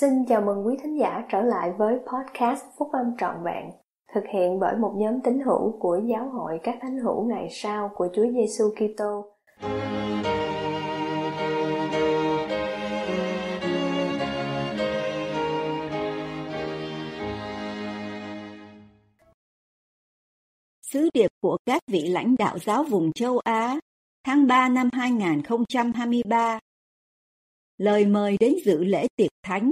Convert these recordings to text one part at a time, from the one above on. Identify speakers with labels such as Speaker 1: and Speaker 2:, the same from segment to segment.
Speaker 1: Xin chào mừng quý thính giả trở lại với podcast Phúc Âm Trọn Vẹn, thực hiện bởi một nhóm tín hữu của Giáo hội các thánh hữu ngày sau của Chúa Giêsu Kitô. Sứ điệp của các vị lãnh đạo giáo vùng châu Á tháng 3 năm 2023 lời mời đến dự lễ tiệc thánh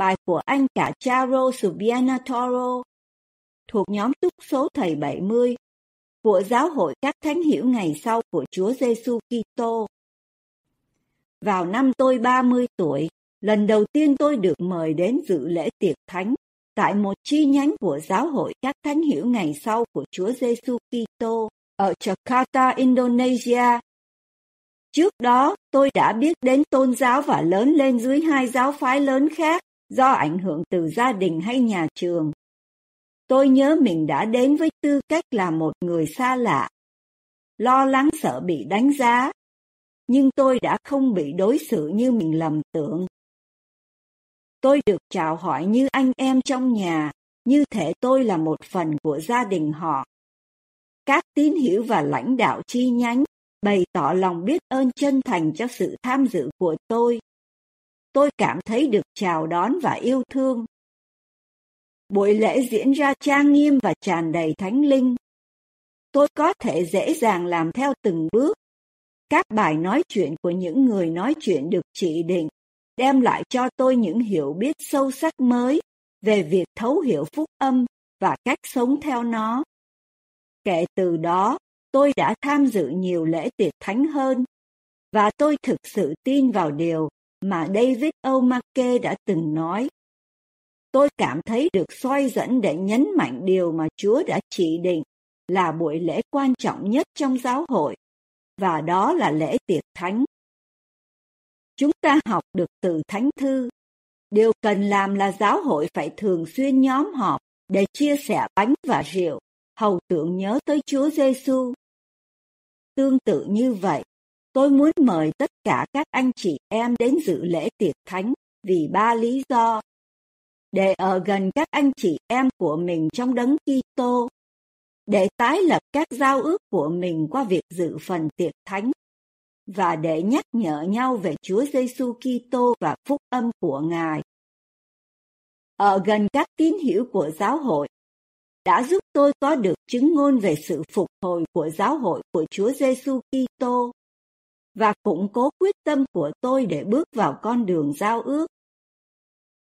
Speaker 1: bài của anh cả Charo Subianatoro thuộc nhóm túc số thầy 70 của giáo hội các thánh hiểu ngày sau của Chúa Giêsu Kitô. Vào năm tôi 30 tuổi, lần đầu tiên tôi được mời đến dự lễ tiệc thánh tại một chi nhánh của giáo hội các thánh hiểu ngày sau của Chúa Giêsu Kitô ở Jakarta, Indonesia. Trước đó, tôi đã biết đến tôn giáo và lớn lên dưới hai giáo phái lớn khác, do ảnh hưởng từ gia đình hay nhà trường. Tôi nhớ mình đã đến với tư cách là một người xa lạ, lo lắng sợ bị đánh giá, nhưng tôi đã không bị đối xử như mình lầm tưởng. Tôi được chào hỏi như anh em trong nhà, như thể tôi là một phần của gia đình họ. Các tín hữu và lãnh đạo chi nhánh bày tỏ lòng biết ơn chân thành cho sự tham dự của tôi tôi cảm thấy được chào đón và yêu thương. Buổi lễ diễn ra trang nghiêm và tràn đầy thánh linh. Tôi có thể dễ dàng làm theo từng bước. Các bài nói chuyện của những người nói chuyện được chỉ định đem lại cho tôi những hiểu biết sâu sắc mới về việc thấu hiểu phúc âm và cách sống theo nó. Kể từ đó, tôi đã tham dự nhiều lễ tiệc thánh hơn và tôi thực sự tin vào điều mà David O'Make đã từng nói. Tôi cảm thấy được soi dẫn để nhấn mạnh điều mà Chúa đã chỉ định là buổi lễ quan trọng nhất trong giáo hội, và đó là lễ tiệc thánh. Chúng ta học được từ thánh thư. Điều cần làm là giáo hội phải thường xuyên nhóm họp để chia sẻ bánh và rượu, hầu tưởng nhớ tới Chúa Giêsu. Tương tự như vậy, Tôi muốn mời tất cả các anh chị em đến dự lễ tiệc thánh vì ba lý do. Để ở gần các anh chị em của mình trong đấng Kitô, để tái lập các giao ước của mình qua việc dự phần tiệc thánh và để nhắc nhở nhau về Chúa Giêsu Kitô và phúc âm của Ngài. Ở gần các tín hiểu của giáo hội đã giúp tôi có được chứng ngôn về sự phục hồi của giáo hội của Chúa Giêsu Kitô và củng cố quyết tâm của tôi để bước vào con đường giao ước.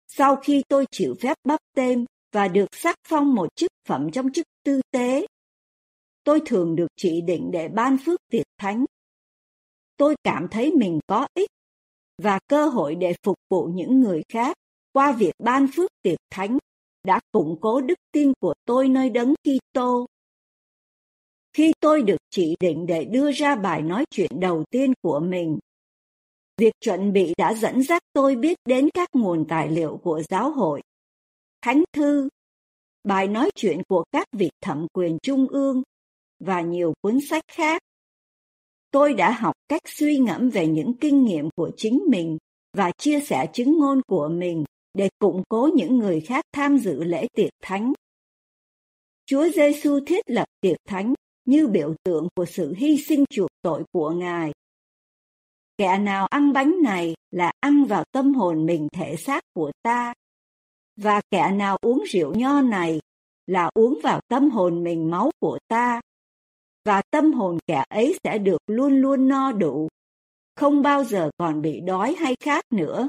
Speaker 1: Sau khi tôi chịu phép bắp tên và được sắc phong một chức phẩm trong chức tư tế, tôi thường được chỉ định để ban phước tiệc thánh. Tôi cảm thấy mình có ích và cơ hội để phục vụ những người khác qua việc ban phước tiệc thánh đã củng cố đức tin của tôi nơi đấng Kitô khi tôi được chỉ định để đưa ra bài nói chuyện đầu tiên của mình. Việc chuẩn bị đã dẫn dắt tôi biết đến các nguồn tài liệu của giáo hội, thánh thư, bài nói chuyện của các vị thẩm quyền trung ương và nhiều cuốn sách khác. Tôi đã học cách suy ngẫm về những kinh nghiệm của chính mình và chia sẻ chứng ngôn của mình để củng cố những người khác tham dự lễ tiệc thánh. Chúa Giêsu thiết lập tiệc thánh như biểu tượng của sự hy sinh chuộc tội của Ngài. Kẻ nào ăn bánh này là ăn vào tâm hồn mình thể xác của ta, và kẻ nào uống rượu nho này là uống vào tâm hồn mình máu của ta, và tâm hồn kẻ ấy sẽ được luôn luôn no đủ, không bao giờ còn bị đói hay khát nữa.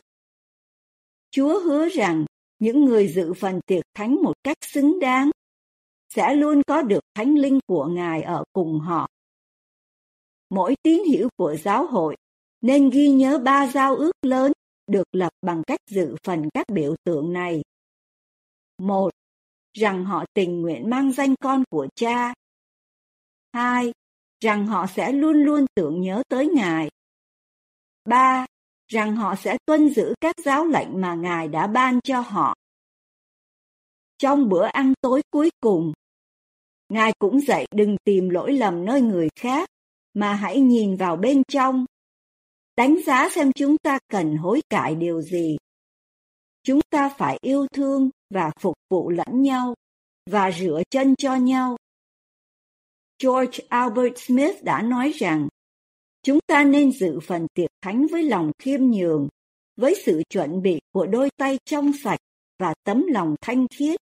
Speaker 1: Chúa hứa rằng những người dự phần tiệc thánh một cách xứng đáng sẽ luôn có được thánh linh của ngài ở cùng họ mỗi tín hiểu của giáo hội nên ghi nhớ ba giao ước lớn được lập bằng cách dự phần các biểu tượng này một rằng họ tình nguyện mang danh con của cha hai rằng họ sẽ luôn luôn tưởng nhớ tới ngài ba rằng họ sẽ tuân giữ các giáo lệnh mà ngài đã ban cho họ trong bữa ăn tối cuối cùng Ngài cũng dạy đừng tìm lỗi lầm nơi người khác, mà hãy nhìn vào bên trong. Đánh giá xem chúng ta cần hối cải điều gì. Chúng ta phải yêu thương và phục vụ lẫn nhau, và rửa chân cho nhau. George Albert Smith đã nói rằng, chúng ta nên dự phần tiệc thánh với lòng khiêm nhường, với sự chuẩn bị của đôi tay trong sạch và tấm lòng thanh khiết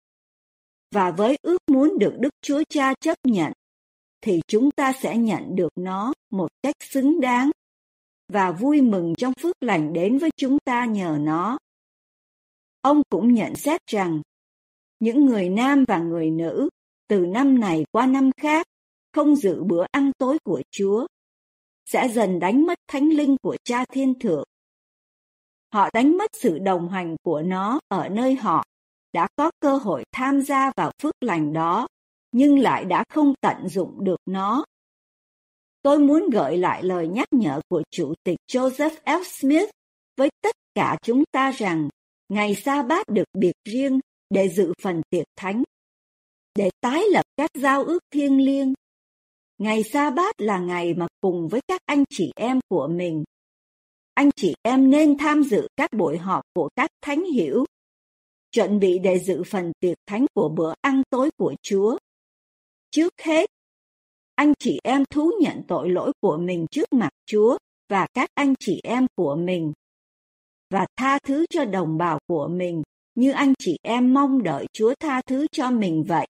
Speaker 1: và với ước muốn được Đức Chúa Cha chấp nhận, thì chúng ta sẽ nhận được nó một cách xứng đáng và vui mừng trong phước lành đến với chúng ta nhờ nó. Ông cũng nhận xét rằng, những người nam và người nữ từ năm này qua năm khác không giữ bữa ăn tối của Chúa sẽ dần đánh mất thánh linh của Cha Thiên Thượng. Họ đánh mất sự đồng hành của nó ở nơi họ đã có cơ hội tham gia vào phước lành đó nhưng lại đã không tận dụng được nó tôi muốn gợi lại lời nhắc nhở của chủ tịch joseph f smith với tất cả chúng ta rằng ngày sa bát được biệt riêng để dự phần tiệc thánh để tái lập các giao ước thiêng liêng ngày sa bát là ngày mà cùng với các anh chị em của mình anh chị em nên tham dự các buổi họp của các thánh hiểu chuẩn bị để dự phần tiệc thánh của bữa ăn tối của Chúa. Trước hết, anh chị em thú nhận tội lỗi của mình trước mặt Chúa và các anh chị em của mình và tha thứ cho đồng bào của mình như anh chị em mong đợi Chúa tha thứ cho mình vậy.